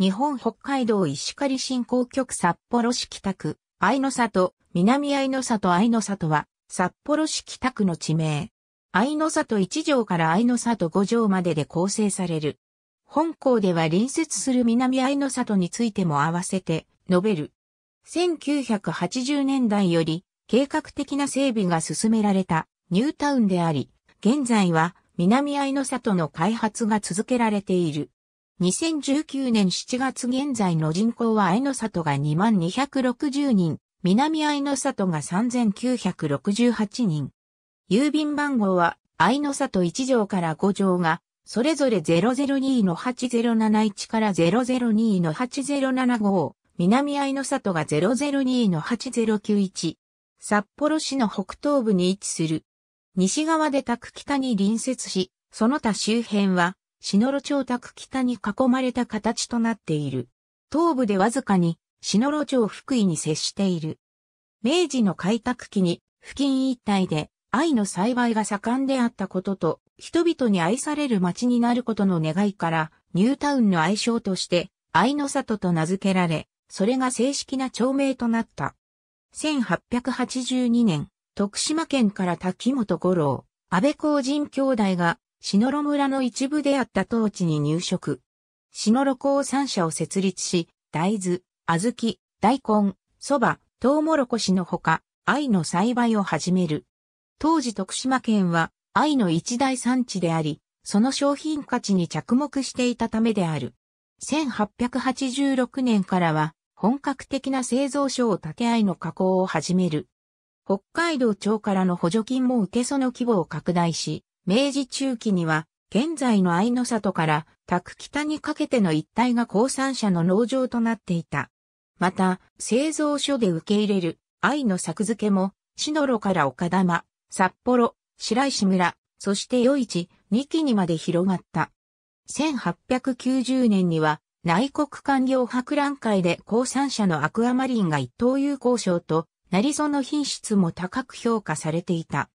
日本北海道石狩振興局札幌市北区、愛の里、南愛の里愛の里は、札幌市北区の地名。愛の里1条から愛の里5条までで構成される。本校では隣接する南愛の里についても合わせて述べる。1980年代より計画的な整備が進められたニュータウンであり、現在は南愛の里の開発が続けられている。2019年7月現在の人口は愛の里が2260人、南愛の里が3968人。郵便番号は愛の里1条から5条が、それぞれ002の8071から002の8075、南愛の里が002の8091。札幌市の北東部に位置する。西側で宅北に隣接し、その他周辺は、シノロ町宅北に囲まれた形となっている。東部でわずかに、シノロ町福井に接している。明治の開拓期に、付近一帯で、愛の栽培が盛んであったことと、人々に愛される町になることの願いから、ニュータウンの愛称として、愛の里と名付けられ、それが正式な町名となった。1882年、徳島県から滝本五郎、安倍公人兄弟が篠ロ村の一部であった当地に入植。篠ロ鉱産社を設立し、大豆、小豆、大根、蕎麦、トウモロコシのほか、藍の栽培を始める。当時徳島県は藍の一大産地であり、その商品価値に着目していたためである。1886年からは本格的な製造所を建て藍の加工を始める。北海道庁からの補助金も受けその規模を拡大し、明治中期には、現在の愛の里から宅北にかけての一帯が鉱産者の農場となっていた。また、製造所で受け入れる愛の作付けも、篠路から岡玉、札幌、白石村、そして余市、二期にまで広がった。1890年には、内国官業博覧会で鉱産者のアクアマリンが一等有効賞と、なりその品質も高く評価されていた。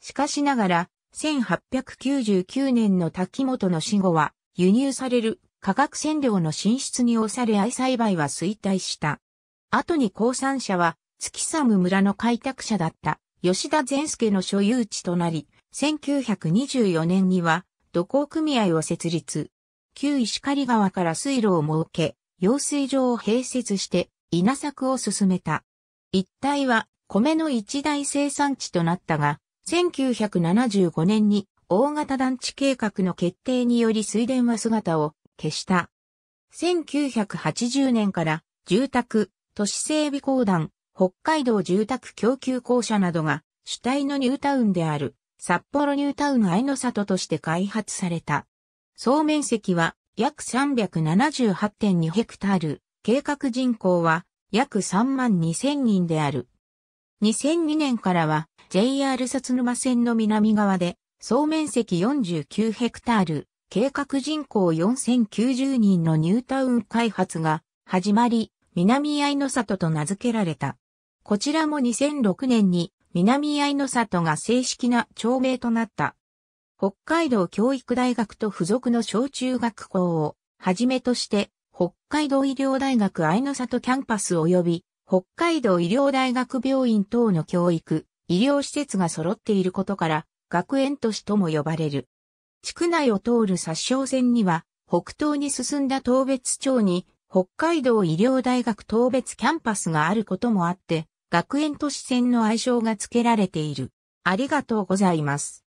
しかしながら、1899年の滝本の死後は、輸入される化学染料の進出に押され愛栽培は衰退した。後に鉱産者は、月寒村の開拓者だった吉田善介の所有地となり、1924年には土工組合を設立。旧石狩川から水路を設け、用水場を併設して稲作を進めた。一帯は米の一大生産地となったが、1975年に大型団地計画の決定により水田は姿を消した。1980年から住宅、都市整備公団、北海道住宅供給公社などが主体のニュータウンである札幌ニュータウン愛の里として開発された。総面積は約378.2ヘクタール、計画人口は約3万2000人である。2002年からは JR 薩沼線の南側で総面積49ヘクタール、計画人口4090人のニュータウン開発が始まり、南愛の里と名付けられた。こちらも2006年に南愛の里が正式な町名となった。北海道教育大学と付属の小中学校をはじめとして北海道医療大学愛の里キャンパス及び北海道医療大学病院等の教育、医療施設が揃っていることから、学園都市とも呼ばれる。地区内を通る殺傷線には、北東に進んだ東別町に、北海道医療大学東別キャンパスがあることもあって、学園都市線の愛称が付けられている。ありがとうございます。